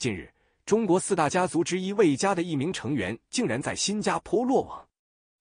近日，中国四大家族之一魏家的一名成员竟然在新加坡落网。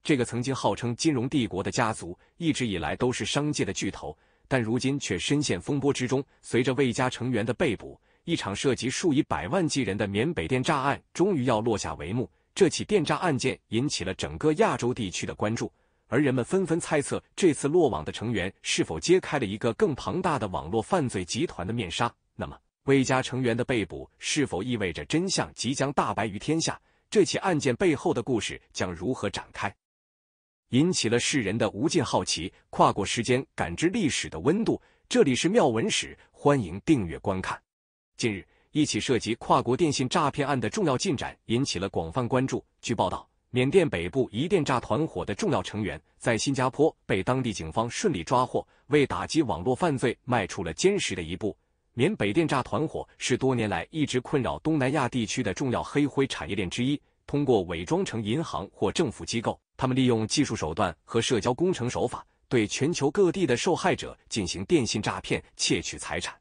这个曾经号称金融帝国的家族，一直以来都是商界的巨头，但如今却深陷风波之中。随着魏家成员的被捕，一场涉及数以百万计人的缅北电诈案终于要落下帷幕。这起电诈案件引起了整个亚洲地区的关注，而人们纷纷猜测，这次落网的成员是否揭开了一个更庞大的网络犯罪集团的面纱？那么？魏家成员的被捕是否意味着真相即将大白于天下？这起案件背后的故事将如何展开？引起了世人的无尽好奇。跨过时间，感知历史的温度。这里是妙文史，欢迎订阅观看。近日，一起涉及跨国电信诈骗案的重要进展引起了广泛关注。据报道，缅甸北部一电诈团伙的重要成员在新加坡被当地警方顺利抓获，为打击网络犯罪迈出了坚实的一步。缅北电诈团伙是多年来一直困扰东南亚地区的重要黑灰产业链之一。通过伪装成银行或政府机构，他们利用技术手段和社交工程手法，对全球各地的受害者进行电信诈骗，窃取财产。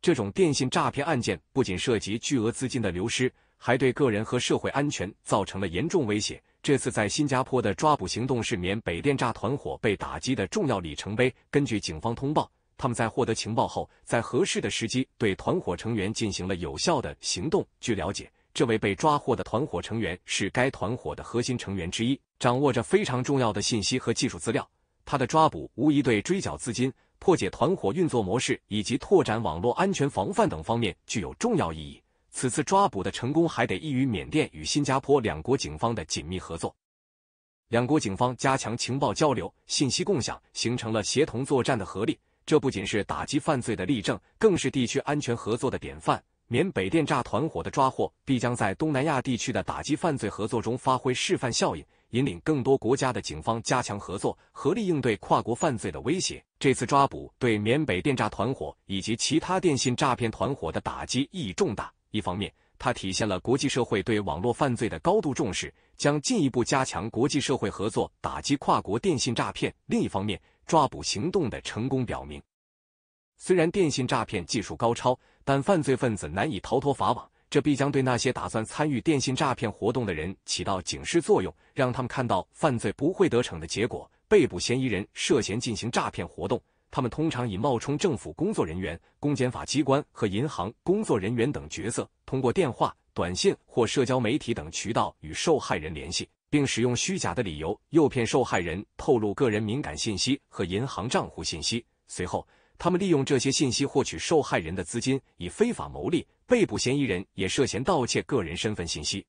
这种电信诈骗案件不仅涉及巨额资金的流失，还对个人和社会安全造成了严重威胁。这次在新加坡的抓捕行动是缅北电诈团伙被打击的重要里程碑。根据警方通报。他们在获得情报后，在合适的时机对团伙成员进行了有效的行动。据了解，这位被抓获的团伙成员是该团伙的核心成员之一，掌握着非常重要的信息和技术资料。他的抓捕无疑对追缴资金、破解团伙运作模式以及拓展网络安全防范等方面具有重要意义。此次抓捕的成功还得益于缅甸与新加坡两国警方的紧密合作，两国警方加强情报交流、信息共享，形成了协同作战的合力。这不仅是打击犯罪的例证，更是地区安全合作的典范。缅北电诈团伙的抓获，必将在东南亚地区的打击犯罪合作中发挥示范效应，引领更多国家的警方加强合作，合力应对跨国犯罪的威胁。这次抓捕对缅北电诈团伙以及其他电信诈骗团伙的打击意义重大。一方面，它体现了国际社会对网络犯罪的高度重视，将进一步加强国际社会合作打击跨国电信诈骗；另一方面，抓捕行动的成功表明，虽然电信诈骗技术高超，但犯罪分子难以逃脱法网。这必将对那些打算参与电信诈骗活动的人起到警示作用，让他们看到犯罪不会得逞的结果。被捕嫌疑人涉嫌进行诈骗活动，他们通常以冒充政府工作人员、公检法机关和银行工作人员等角色，通过电话、短信或社交媒体等渠道与受害人联系。并使用虚假的理由诱骗受害人透露个人敏感信息和银行账户信息，随后他们利用这些信息获取受害人的资金，以非法牟利。被捕嫌疑人也涉嫌盗窃个人身份信息。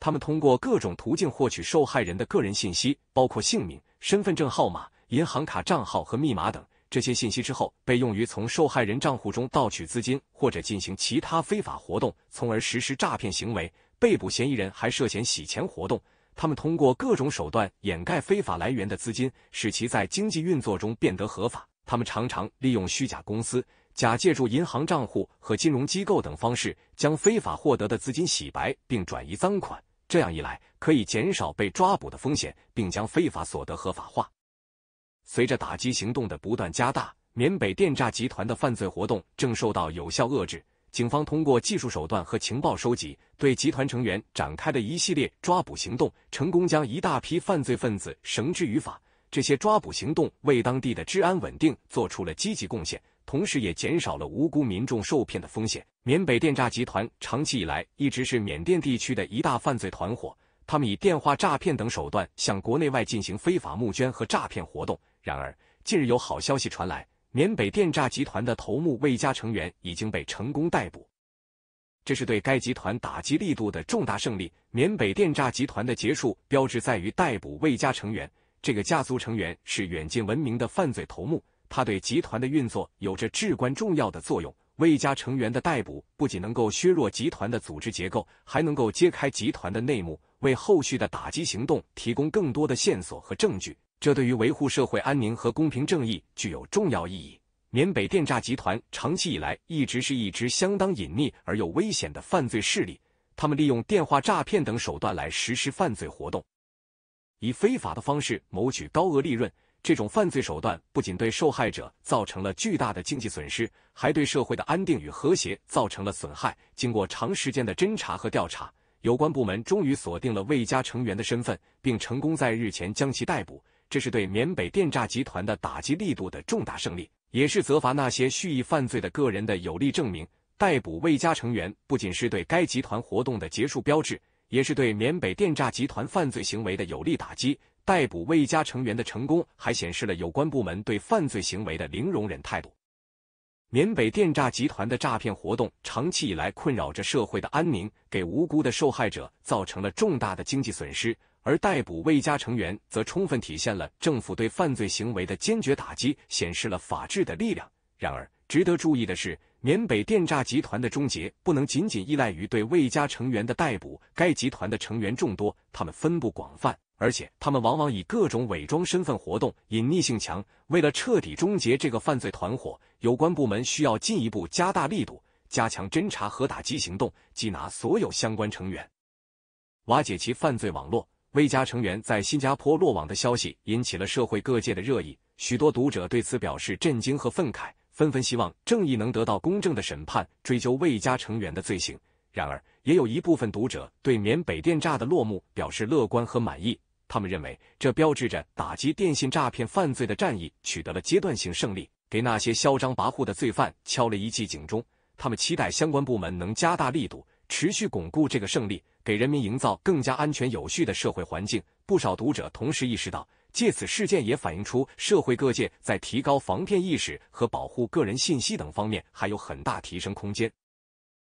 他们通过各种途径获取受害人的个人信息，包括姓名、身份证号码、银行卡账号和密码等。这些信息之后被用于从受害人账户中盗取资金，或者进行其他非法活动，从而实施诈骗行为。被捕嫌疑人还涉嫌洗钱活动。他们通过各种手段掩盖非法来源的资金，使其在经济运作中变得合法。他们常常利用虚假公司，假借助银行账户和金融机构等方式，将非法获得的资金洗白并转移赃款。这样一来，可以减少被抓捕的风险，并将非法所得合法化。随着打击行动的不断加大，缅北电诈集团的犯罪活动正受到有效遏制。警方通过技术手段和情报收集，对集团成员展开的一系列抓捕行动，成功将一大批犯罪分子绳之于法。这些抓捕行动为当地的治安稳定做出了积极贡献，同时也减少了无辜民众受骗的风险。缅北电诈集团长期以来一直是缅甸地区的一大犯罪团伙，他们以电话诈骗等手段向国内外进行非法募捐和诈骗活动。然而，近日有好消息传来。缅北电诈集团的头目魏家成员已经被成功逮捕，这是对该集团打击力度的重大胜利。缅北电诈集团的结束标志在于逮捕魏家成员。这个家族成员是远近闻名的犯罪头目，他对集团的运作有着至关重要的作用。魏家成员的逮捕不仅能够削弱集团的组织结构，还能够揭开集团的内幕，为后续的打击行动提供更多的线索和证据。这对于维护社会安宁和公平正义具有重要意义。缅北电诈集团长期以来一直是一支相当隐秘而又危险的犯罪势力，他们利用电话诈骗等手段来实施犯罪活动，以非法的方式谋取高额利润。这种犯罪手段不仅对受害者造成了巨大的经济损失，还对社会的安定与和谐造成了损害。经过长时间的侦查和调查，有关部门终于锁定了魏家成员的身份，并成功在日前将其逮捕。这是对缅北电诈集团的打击力度的重大胜利，也是责罚那些蓄意犯罪的个人的有力证明。逮捕魏家成员不仅是对该集团活动的结束标志，也是对缅北电诈集团犯罪行为的有力打击。逮捕魏家成员的成功，还显示了有关部门对犯罪行为的零容忍态度。缅北电诈集团的诈骗活动长期以来困扰着社会的安宁，给无辜的受害者造成了重大的经济损失。而逮捕魏家成员，则充分体现了政府对犯罪行为的坚决打击，显示了法治的力量。然而，值得注意的是，缅北电诈集团的终结不能仅仅依赖于对魏家成员的逮捕。该集团的成员众多，他们分布广泛，而且他们往往以各种伪装身份活动，隐匿性强。为了彻底终结这个犯罪团伙，有关部门需要进一步加大力度，加强侦查和打击行动，缉拿所有相关成员，瓦解其犯罪网络。魏家成员在新加坡落网的消息引起了社会各界的热议，许多读者对此表示震惊和愤慨，纷纷希望正义能得到公正的审判，追究魏家成员的罪行。然而，也有一部分读者对缅北电诈的落幕表示乐观和满意，他们认为这标志着打击电信诈骗犯罪的战役取得了阶段性胜利，给那些嚣张跋扈的罪犯敲了一记警钟。他们期待相关部门能加大力度。持续巩固这个胜利，给人民营造更加安全有序的社会环境。不少读者同时意识到，借此事件也反映出社会各界在提高防骗意识和保护个人信息等方面还有很大提升空间。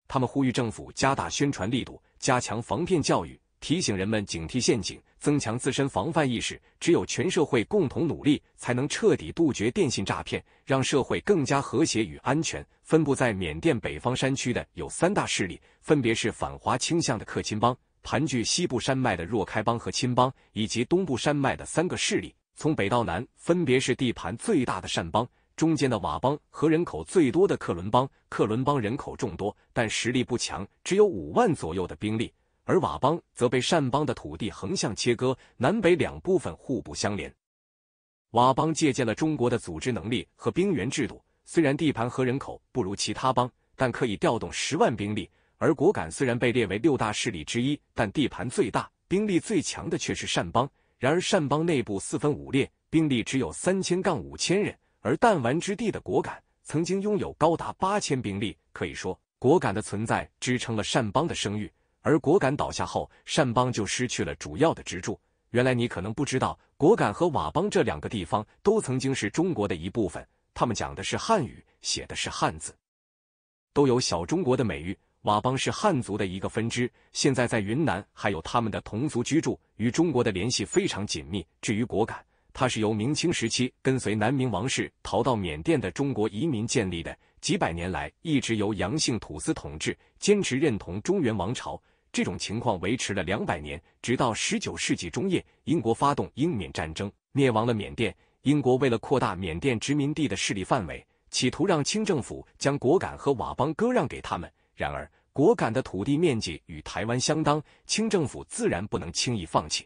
他们呼吁政府加大宣传力度，加强防骗教育。提醒人们警惕陷阱，增强自身防范意识。只有全社会共同努力，才能彻底杜绝电信诈骗，让社会更加和谐与安全。分布在缅甸北方山区的有三大势力，分别是反华倾向的克钦邦、盘踞西部山脉的若开邦和钦邦，以及东部山脉的三个势力。从北到南，分别是地盘最大的善邦、中间的佤邦和人口最多的克伦邦。克伦邦人口众多，但实力不强，只有五万左右的兵力。而佤邦则被善邦的土地横向切割，南北两部分互不相连。佤邦借鉴了中国的组织能力和兵源制度，虽然地盘和人口不如其他邦，但可以调动十万兵力。而果敢虽然被列为六大势力之一，但地盘最大、兵力最强的却是善邦。然而善邦内部四分五裂，兵力只有三千杠五千人，而弹丸之地的果敢曾经拥有高达八千兵力。可以说，果敢的存在支撑了善邦的声誉。而果敢倒下后，善邦就失去了主要的支柱。原来你可能不知道，果敢和佤邦这两个地方都曾经是中国的一部分，他们讲的是汉语，写的是汉字，都有“小中国”的美誉。佤邦是汉族的一个分支，现在在云南还有他们的同族居住，与中国的联系非常紧密。至于果敢，它是由明清时期跟随南明王室逃到缅甸的中国移民建立的，几百年来一直由杨姓土司统治，坚持认同中原王朝。这种情况维持了两百年，直到十九世纪中叶，英国发动英缅战争，灭亡了缅甸。英国为了扩大缅甸殖民地的势力范围，企图让清政府将果敢和佤邦割让给他们。然而，果敢的土地面积与台湾相当，清政府自然不能轻易放弃。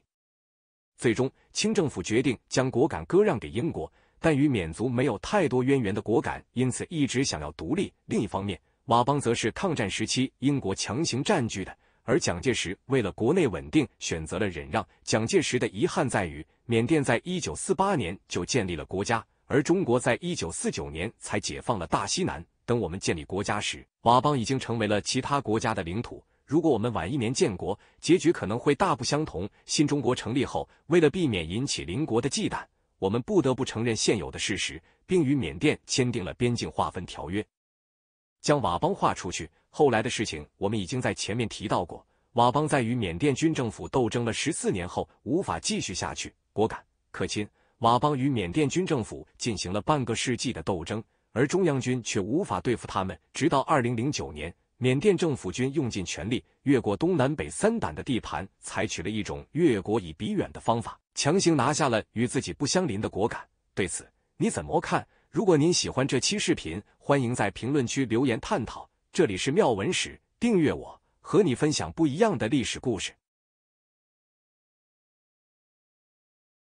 最终，清政府决定将果敢割让给英国，但与缅族没有太多渊源的果敢，因此一直想要独立。另一方面，佤邦则是抗战时期英国强行占据的。而蒋介石为了国内稳定，选择了忍让。蒋介石的遗憾在于，缅甸在一九四八年就建立了国家，而中国在一九四九年才解放了大西南。等我们建立国家时，佤邦已经成为了其他国家的领土。如果我们晚一年建国，结局可能会大不相同。新中国成立后，为了避免引起邻国的忌惮，我们不得不承认现有的事实，并与缅甸签订了边境划分条约，将佤邦划出去。后来的事情我们已经在前面提到过。佤邦在与缅甸军政府斗争了十四年后，无法继续下去。果敢、克钦，佤邦与缅甸军政府进行了半个世纪的斗争，而中央军却无法对付他们。直到二零零九年，缅甸政府军用尽全力，越过东南北三胆的地盘，采取了一种越国以比远的方法，强行拿下了与自己不相邻的果敢。对此你怎么看？如果您喜欢这期视频，欢迎在评论区留言探讨。这里是妙文史，订阅我，和你分享不一样的历史故事。